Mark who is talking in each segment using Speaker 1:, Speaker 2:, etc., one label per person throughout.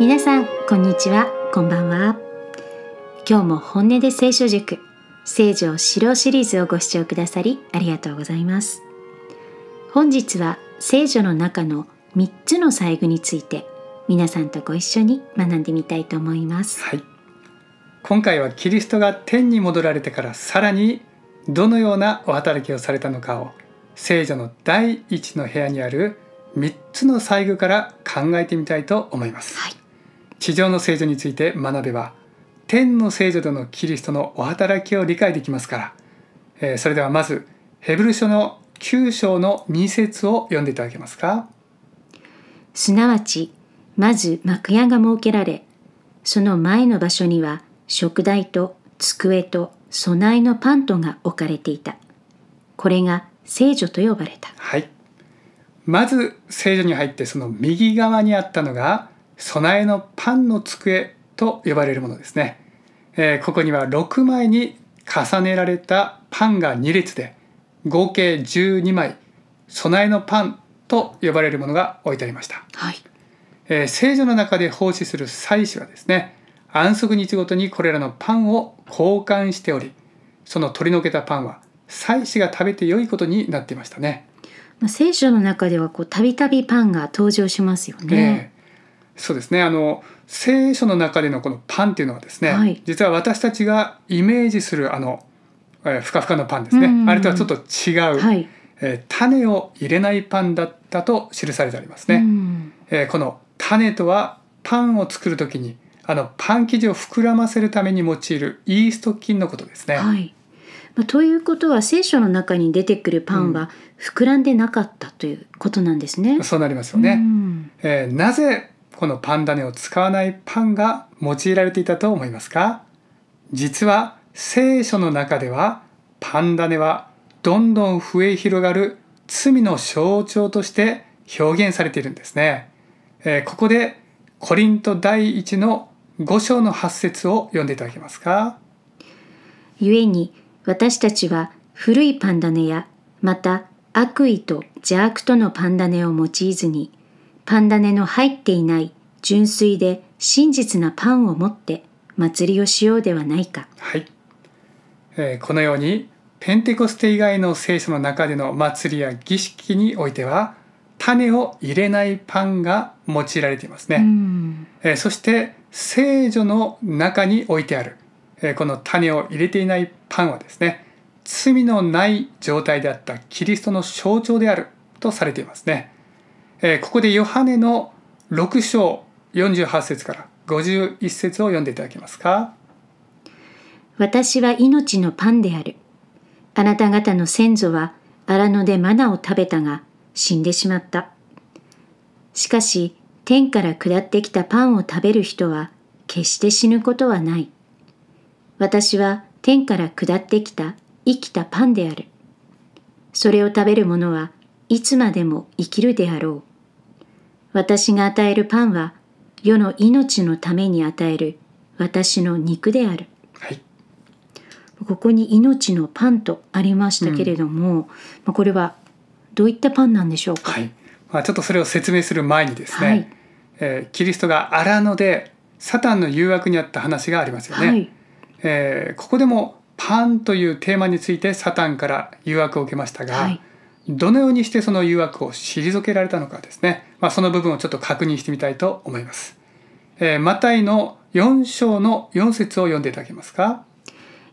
Speaker 1: 皆さんこんにちはこんばんは今日も本音で聖書塾聖女指導シリーズをご視聴くださりありがとうございます本日は聖女の中の3つの細具について
Speaker 2: 皆さんとご一緒に学んでみたいと思います、はい、今回はキリストが天に戻られてからさらにどのようなお働きをされたのかを聖女の第一の部屋にある3つの細具から考えてみたいと思います、はい地上の聖女について学べば天の聖女とのキリストのお働きを理解できますから、えー、それではまずヘブル書の9章の2節を読んでいただけますかすなわ
Speaker 1: ちまず幕屋が設けられその前の場所には食台と机と備えのパントが置かれていたこれが聖女と呼ばれた、
Speaker 2: はい、まず聖女に入ってその右側にあったのが備えのパンの机と呼ばれるものですね、えー、ここには6枚に重ねられたパンが2列で合計12枚備えのパンと呼ばれるものが置いてありました、はい、えー、聖女の中で奉仕する祭司はですね安息日ごとにこれらのパンを交換しておりその取り除けたパンは祭司が食べて良いことになっていましたね
Speaker 1: 聖書の中ではこうたびたびパンが登場しますよね、
Speaker 2: えーそうですねあの聖書の中でのこのパンっていうのはですね、はい、実は私たちがイメージするあの、えー、ふかふかのパンですね、あれとはちょっと違う、はい、えー、種を入れないパンだったと記されてありますね。えー、この種とはパンを作る時にあのパン生地を膨らませるために用いるイースト菌のことですね。はい
Speaker 1: まあ、ということは聖書の中に出てくるパンは膨らんでなかっ
Speaker 2: たということなんですね。そうなりますよね、うん、えー、なぜこのパン種を使わないパンが用いられていたと思いますか実は聖書の中ではパン種はどんどん増え広がる罪の象徴として表現されているんですね。えー、ここでコリント第一の5章の8節を読んでいただけますか。
Speaker 1: 故に私たちは古いパンダネやまた悪意と邪悪とのパンダネを用いずにパン種の入っていない純粋で真実なパンを持って祭りをしようではな
Speaker 2: いか。はい、えー、このようにペンテコステ以外の聖書の中での祭りや儀式においては種を入れないパンが用いられていますね、えー、そして聖女の中に置いてある、えー、この種を入れていないパンはですね罪のない状態であったキリストの象徴であるとされていますねえー、ここでヨハネの6章48節から51節を読んでいただけますか。
Speaker 1: 私は命のパンである。あなた方の先祖は荒野でマナを食べたが死んでしまった。しかし天から下ってきたパンを食べる人は決して死ぬことはない。私は天から下ってきた生きたパンである。それを食べる者はいつまでも生きるであろう。私が与えるパンは世の命のために与える私の肉である。はい、ここに命のパンとありましたけれども、うん、まこれはどういったパンなんでしょうか。はい、
Speaker 2: まあ、ちょっとそれを説明する前にですね、はい、えー、キリストが荒野でサタンの誘惑にあった話がありますよね。はい、えー、ここでもパンというテーマについてサタンから誘惑を受けましたが、はい、どのようにしてその誘惑を退けられたのかですね、まあ、その部分をちょっと確認してみたいと思います。えー、マタイの4章の4節を読んでいただけますか。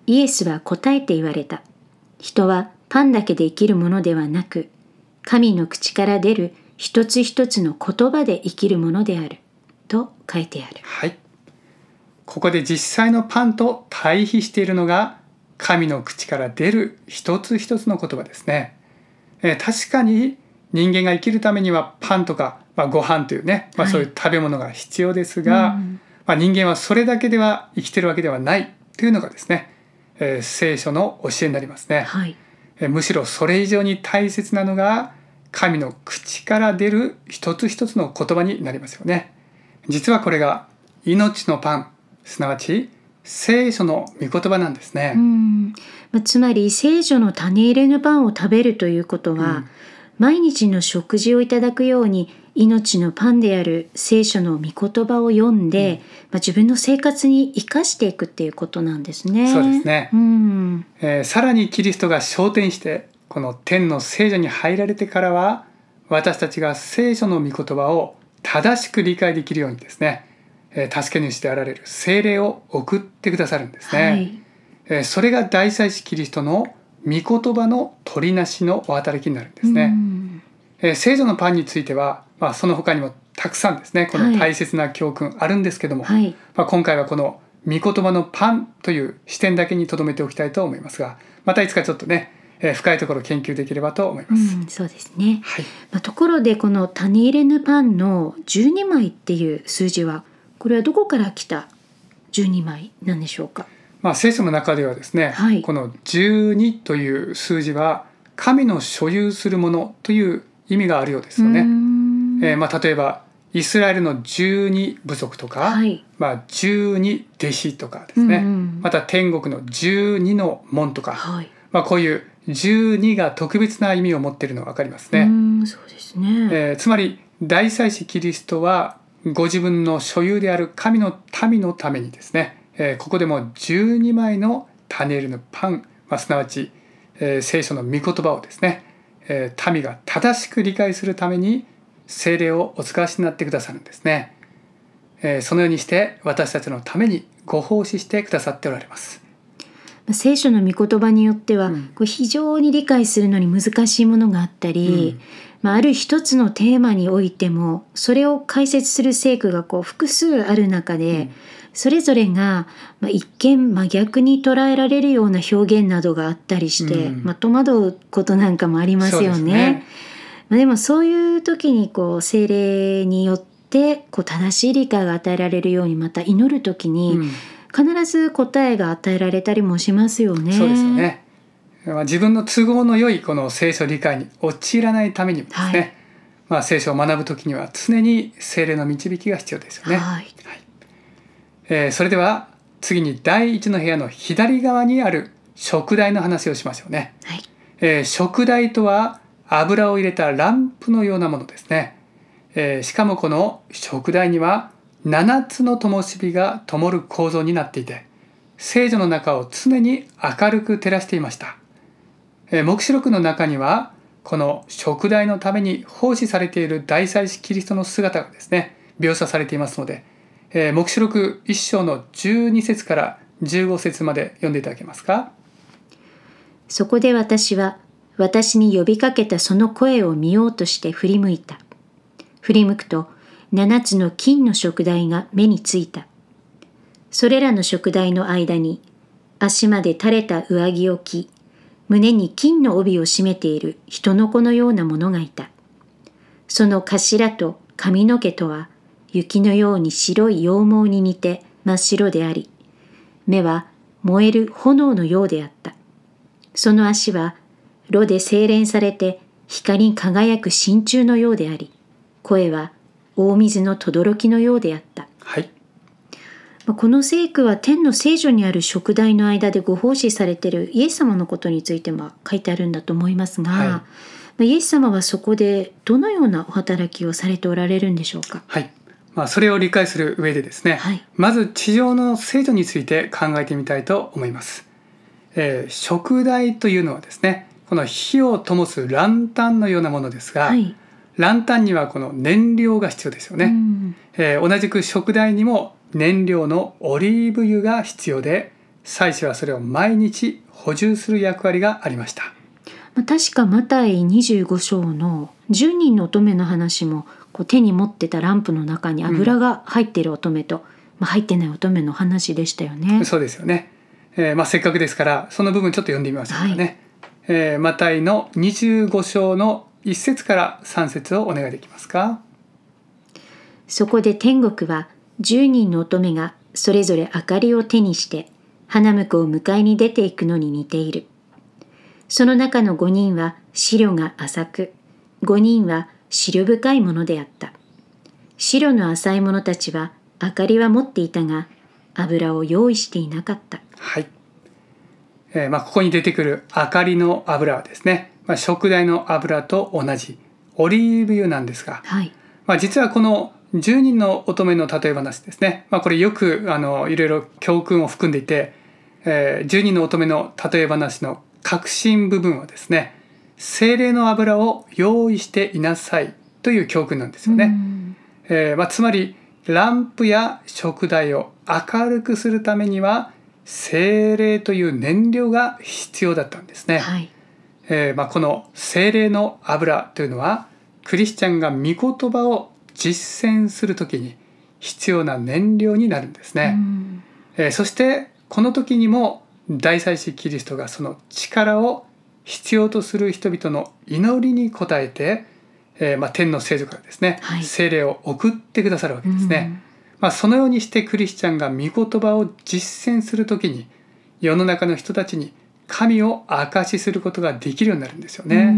Speaker 1: イエスは答えて言われた。人はパンだけで生きるものではなく、神の口から出る一つ一つの言葉で生きるものである。
Speaker 2: と書いてある。はい。ここで実際のパンと対比しているのが、神の口から出る一つ一つの言葉ですね。えー、確かに人間が生きるためにはパンとか、まあ、ご飯というね、まあ、そういう食べ物が必要ですが、はいうん、まあ、人間はそれだけでは生きてるわけではないというのがですね、えー、聖書の教えになりますね、はいえー、むしろそれ以上に大切なのが神の口から出る一つ一つの言葉になりますよね実はこれが命のパンすなわち聖書の御言葉なんですね。うん
Speaker 1: まあ、つまり聖書の種入れのパンを食べるということは、うん、毎日の食事をいただくように命のパンである聖書の御言葉を読んで、うん、まあ、自分の生活に生かしていくっていうことなん
Speaker 2: ですね。そうですね、うんえー、さらにキリストが昇天してこの天の聖女に入られてからは私たちが聖書の御言葉を正しく理解できるようにですね助け主であられる聖霊を送ってくださるんですね、はい、それが大祭司キリストの御言葉の取りなしのお働きになるんですね、え聖女のパンについては、まあ、その他にもたくさんですねこの大切な教訓あるんですけども、はい、まあ、今回はこの御言葉のパンという視点だけに留めておきたいと思いますがまたいつかちょっとねえ深いところ研究できればと思い
Speaker 1: ます。うん、そうですね。はい、まあ、ところでこの種入れぬパンの12枚っていう数字はこれはどこから来た12枚なんでしょうか
Speaker 2: まあ、聖書の中ではですね、はい、この12という数字は神の所有するものという意味があるようですよね。えー、まあ、例えばイスラエルの12部族とか、はい、まあ、12弟子とかですね、うんうん、また天国の12の門とか、はい、まあ、こういう12が特別な意味を持っているのが分かりますね。うそうですねえー、つまり大祭司キリストはご自分の所有である神の民のためにですね、えここでも12枚のパネルのパン、まあ、すなわち、え聖書の御言葉をですね、え民が正しく理解するために精霊をお使わしになってくださるんですね、えそのようにして私たちのためにご奉仕してくださっておられます
Speaker 1: 聖書の御言葉によっては、こう非常に理解するのに難しいものがあったり、まあ、ある一つのテーマにおいてもそれを解説する聖句がこう複数ある中で、それぞれが、まあ、一見真逆に捉えられるような表現などがあったりして、まあ、戸惑うことなんかもありますよね。まあ、でもそういう時にこう精霊によってこう正しい理解が与えられるようにまた祈る時に、必ず答えが与えられたりもしますよね。そうですよね。
Speaker 2: まあ、自分の都合の良いこの聖書理解に陥らないためにもですね、はい、まあ、聖書を学ぶ時には常に聖霊の導きが必要ですよね。はい、はい、えー、それでは次に第一の部屋の左側にある食台の話をしましょうね。はい、えー、食台とは油を入れたランプのようなものですね。えー、しかもこの食台には7つの灯火が灯る構造になっていて聖女の中を常に明るく照らしていました黙示録の中にはこの食代のために奉仕されている大祭司キリストの姿がですね描写されていますので、え黙示録1章の12節から15節まで読んでいただけますか
Speaker 1: そこで私は私に呼びかけたその声を見ようとして振り向いた振り向くと7つの金の食台が目についた。それらの食台の間に、足まで垂れた上着を着、胸に金の帯を締めている人の子のようなものがいた。その頭と髪の毛とは、雪のように白い羊毛に似て真っ白であり、目は燃える炎のようであった。その足は、炉で精錬されて光り輝く真鍮のようであり、声は大水の轟のようであった。はい、この聖句は天の聖女にある食材の間でご奉仕されてるイエス様のことについても書いてあるんだと思いますが、はい、イエス様はそこでどのようなお働きをされておられるんでしょうか。はい
Speaker 2: まあ、それを理解する上でですね、はい、まず地上の聖女について考えてみたいと思います。えー、食材というのはですねこの火を灯すランタンのようなものですが、はいランタンにはこの燃料が必要ですよね、えー、同じく食材にも燃料のオリーブ油が必要で祭司はそれを毎日補充する役割がありました
Speaker 1: 確かマタイ25章の10人の乙女の話もこう手に持ってたランプの中に油が入っている乙女と、うん、まあ、入ってない乙女の話でしたよね。そうですよね、
Speaker 2: えーまあ、せっかくですからその部分ちょっと読んでみましょうかね。はい、えー、マタイの25章の1節から3節をお願いできますかそ
Speaker 1: こで天国は10人の乙女がそれぞれ明かりを手にして花婿を迎えに出ていくのに似ているその中の5人は資料が浅く5人は資料深いものであった資料の浅い者たちは明かりは持っていたが油を用意していなかったはい、
Speaker 2: えー、まあここに出てくる明かりの油はですねまあ、食材の油と同じオリーブ油なんですが、はい、まあ、実はこの10人の乙女の例え話ですね、まあ、これよくあのいろいろ教訓を含んでいて、えー、10人の乙女の例え話の核心部分はですね精霊の油を用意していなさいという教訓なんですよね。えー、まあ、つまりランプや食材を明るくするためには精霊という燃料が必要だったんですね。はいえー、まあ、この精霊の油というのはクリスチャンが御言葉を実践する時に必要な燃料になるんですね、えー、そしてこの時にも大祭司キリストがその力を必要とする人々の祈りに応えて、えー、まあ、天の聖女からですね、はい、精霊を送ってくださるわけですね、まあ、そのようにしてクリスチャンが御言葉を実践する時に世の中の人たちに「神を証しすることができるようになるんですよね。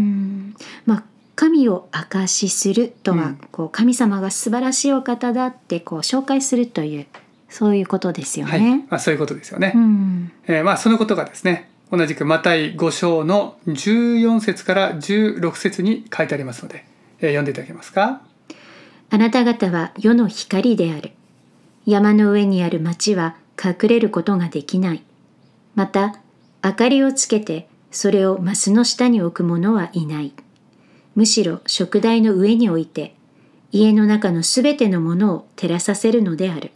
Speaker 1: まあ神を証しするとは、うん、こう神様が素晴らしいお方だってこう紹介するというそういうことですよね。はい、ま
Speaker 2: あ、そういうことですよね。えー、まあそのことがですね同じくマタイ五章の十四節から十六節に書いてありますので、えー、読んでいただけますか。
Speaker 1: あなた方は世の光である。山の上にある町は隠れることができない。また明かりをつけてそれをマスの下に置く者はいない。むしろ食台の上に置いて家の中のすべてのものを照らさせるのである。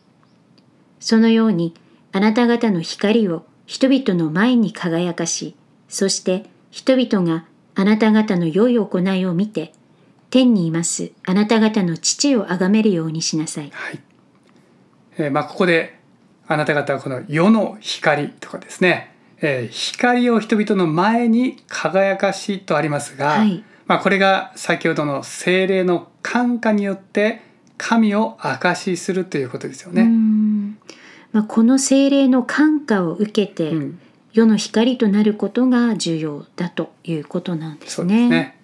Speaker 1: そのようにあなた方の光を人々の前に輝かし、そして人々があなた方の良い行いを見て、天にいますあなた方の父を崇めるようにしなさい。
Speaker 2: はい、えー、まあここであなた方はこの世の光とかですね、えー、光を人々の前に輝かしとありますが、はい、まあ、これが先ほどの精霊の感化によって神を証しするということですよね。
Speaker 1: まあ、この精霊の感化を受けて、うん、世の光となることが重要だということなんですね。すね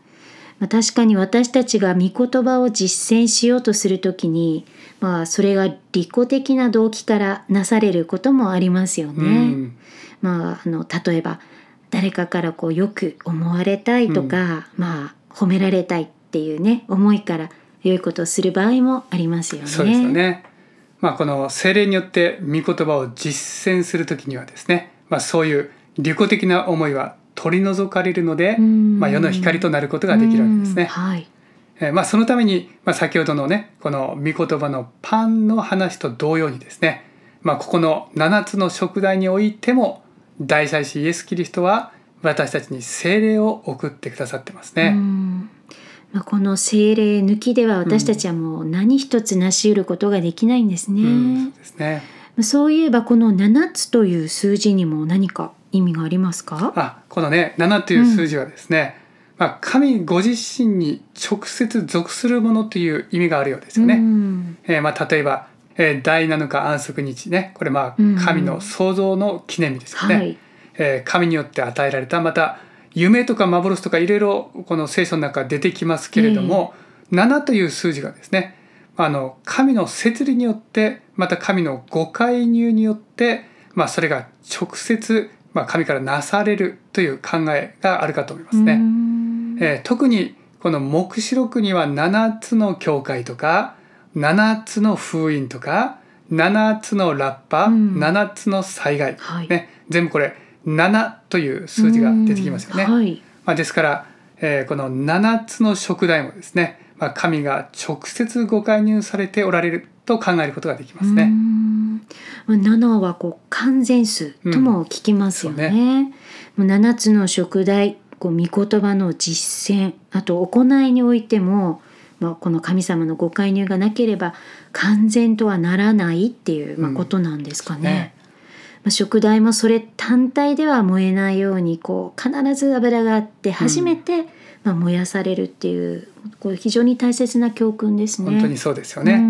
Speaker 1: まあ、確かに私たちが御言葉を実践しようとするときに、まあ、それが利己的な動機からなされることもありますよね。うんまあ、あの例えば誰かからこうよく思われたいとか、うん、まあ、褒められたいっていうね思いから良いことをする場合もありますよね。そうで
Speaker 2: すよねまあ、この精霊によって御言葉を実践する時にはですね、まあ、そういう利己的な思いは取り除かれるので、まあ、世の光となることができるわけですね。はい、えー、まあ、そのために、まあ、先ほどのねこの御言葉のパンの話と同様にですね、まあ、ここの7つの食材においても大祭司イエス・キリストは私たちに聖霊を送ってくださってますね。
Speaker 1: まあ、この聖霊抜きでは私たちはもう何一つ成し得ることができないんですね。うんうん、そうですねそういえばこの7つという数字にも何か意味がありますか
Speaker 2: あこのね7という数字はですね、うん、まあ、神ご自身に直接属するものという意味があるようですよね。えー、まあ、例えばえー、第7日安息日ねこれまあ神の創造の記念日ですよね、うんはい、えー、神によって与えられたまた夢とか幻とかいろいろこの聖書の中出てきますけれども、えー、7という数字がですねあの神の摂理によってまた神の誤介入によって、まあ、それが直接、まあ、神からなされるという考えがあるかと思いますね。えー、特にこの黙示録には7つの教会とか7つの封印とか7つのラッパ、うん、7つの災害、はい、ね、全部これ7という数字が出てきますよね。はい、まあ、ですから、えー、この7つの食題もですね、まあ、神が直接ご介入されておられると考えることができますね。
Speaker 1: 7はこう完全数とも聞きますよね。うん、ね7つの食題こう御言葉の実践あと行いにおいてもまあ、この神様のご介入がなければ完全とはならないっていう、まあ、ことなんですかね。うん、ねまあ、食材もそれ単体では燃えないようにこう必ず油があって初めて、まあ、燃やされるっていう、こう非常に大切な教訓ですね。本当にそうですよね、うん、う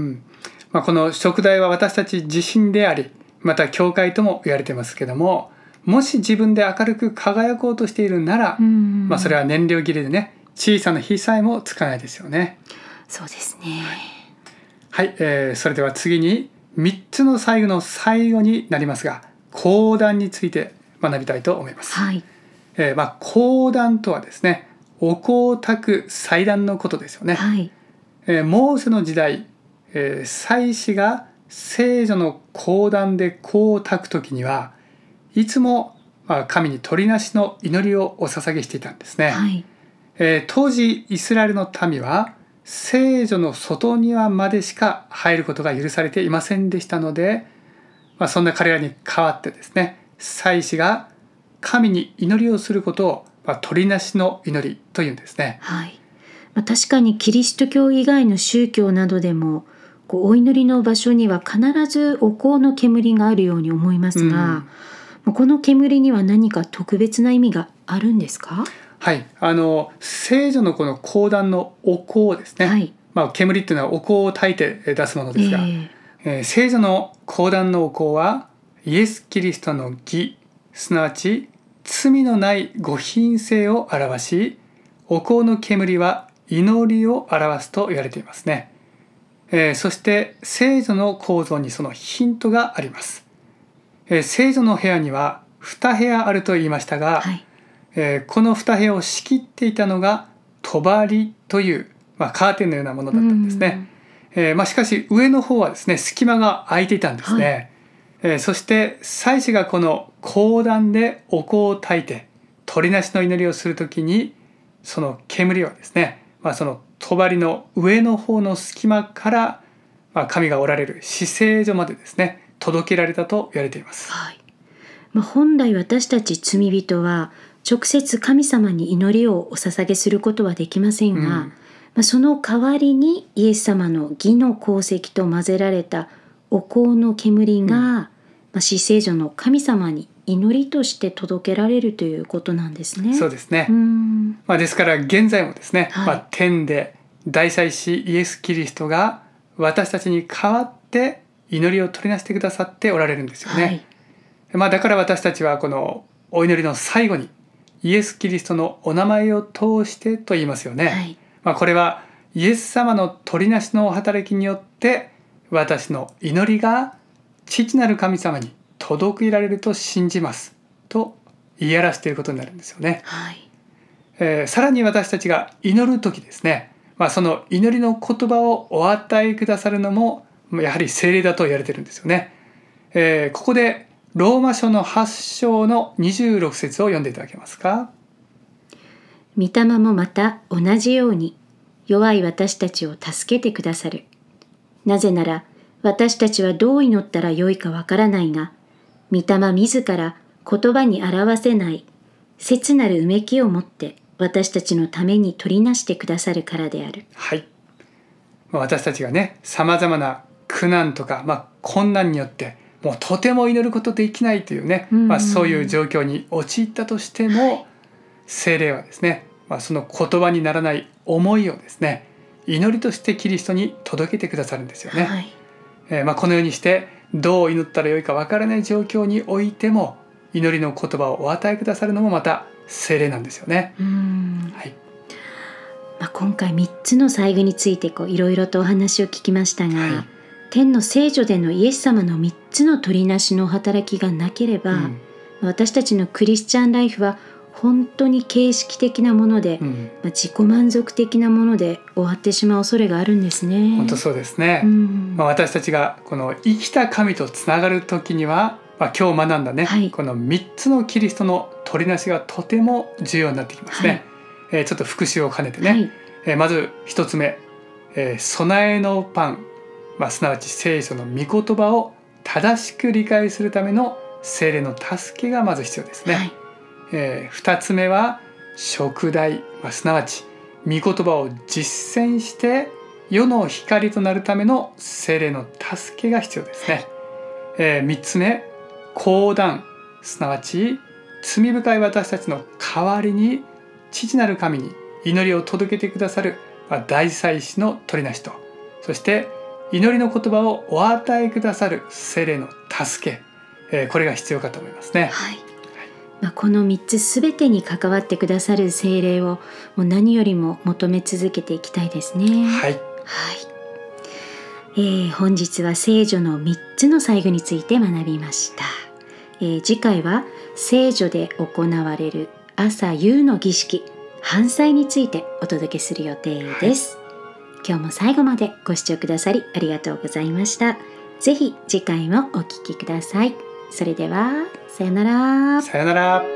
Speaker 2: ん、まあ、この食材は私たち自身でありまた教会とも言われてますけどももし自分で明るく輝こうとしているなら、まあ、それは燃料切れでね小さな被災もつかないですよね。そうですね。はい、えー、それでは次に3つの最後の最後になりますが講談について学びたいと思います。はい、えー、まあ講談とはですねお香たく祭壇のことですよね。はい、えー、モーセの時代、えー、祭司が聖女の講談で香をたく時にはいつもまあ神に鳥なしの祈りをお捧げしていたんですね。はいえー、当時イスラエルの民は聖女の外庭までしか入ることが許されていませんでしたので、まあ、そんな彼らに代わってですね祭司が神に祈りをすることを、まあ、なしの祈りというんですね。はい
Speaker 1: まあ、確かにキリスト教以外の宗教などでもこうお祈りの場所には必ずお香の煙があるように思いますが、うん、この煙には何か特別な意味があるんですか
Speaker 2: はい、あの聖女のこの講談のお香ですね、はい、まあ、煙っていうのはお香を焚いて出すものですが、えーえー、聖女の講談のお香はイエス・キリストの義すなわち罪のない御品性を表しお香の煙は祈りを表すと言われていますね、えー、そして聖女の構造にそのヒントがあります、えー、聖女の部屋には2部屋あると言いましたが、はいえー、この2部屋を仕切っていたのが帳という、まあ、カーテンのようなものだったんですね、えー、まあ、しかし上の方はですね隙間が空いていたんですね、はいえー、そして祭司がこの講談でお香を焚いて鳥なしの祈りをする時にその煙をですね、まあ、その帳の上の方の隙間から、まあ、神がおられる死聖所までですね届けられたと言われています、はい、
Speaker 1: まあ、本来私たち罪人は直接神様に祈りをお捧げすることはできませんが、うん、まあ、その代わりにイエス様の義の功績と混ぜられたお香の煙が、うん、まあ、死聖所の神様に祈りとして届けられるということなんですね。そうですね。
Speaker 2: まあ、ですから現在もですね、はい、まあ、天で大祭司イエス・キリストが私たちに代わって祈りを取りなしてくださっておられるんですよね。はい、まあ、だから私たちはこのお祈りの最後にイエス・キリストのお名前を通してと言いますよね、はい、まあ、これはイエス様の取りなしの働きによって私の祈りが父なる神様に届けられると信じますと言い表していることになるんですよね、はい、えー、さらに私たちが祈る時ですね、まあ、その祈りの言葉をお与えくださるのもやはり聖霊だと言われてるんですよね、えー、ここでローマ書の8章の26節を読んでいただけますか
Speaker 1: 御霊もまた同じように弱い私たちを助けてくださるなぜなら私たちはどう祈ったらよいかわからないが御霊自ら言葉に表せない切なるうめきを持って私たちのために
Speaker 2: 取りなしてくださるからである。はい、私たちがねさまざまな苦難とか、まあ、困難によってもうとても祈ることできないというね、まあ、そういう状況に陥ったとしても、精霊はですね、まあ、その言葉にならない思いをですね祈りとしてキリストに届けてくださるんですよね。はい、えー、まあ、このようにしてどう祈ったらよいかわからない状況においても祈りの言葉をお与えくださるのもまた精霊なんですよね。はい
Speaker 1: まあ、今回3つの災具についていろいろとお話を聞きましたが、はい天の聖女でのイエス様の3つの取りなしの働きがなければ、うん、私たちのクリスチャンライフは本当に形式的なもので、うん、まあ、自己満足的なもので終わってしまう恐れがあるんですね。本当
Speaker 2: そうですね、うん、まあ、私たちがこの生きた神とつながる時には、まあ、今日学んだね、はい、この3つのキリストの取りなしがとても重要になってきますね。はい、えー、ちょっと復習を兼ねてね、はい、えー、まず1つ目、えー、備えのパンまあ、すなわち聖書の御言葉を正しく理解するための精霊の助けがまず必要ですね。はい、えー、2つ目は食題、まあ、すなわち御言葉を実践して世の光となるための精霊の助けが必要ですね。はい、えー、3つ目講談すなわち罪深い私たちの代わりに父なる神に祈りを届けてくださる大祭司の取りなしとそして祈りの言葉をお与えくださるセレの助け、えー、これが必要かと思いますね。はい
Speaker 1: まあ、この3つすべてに関わってくださる精霊をもう何よりも求め続けていきたいですね。はい、はいえー、本日は聖女の3つの最後について学びました、えー、次回は聖女で行われる朝夕の儀式「犯罪についてお届けする予定です、はい今日も最後までご視聴くださりありがとうございました。ぜひ次回もお聴きください。それでは、さよな
Speaker 2: ら。さよなら。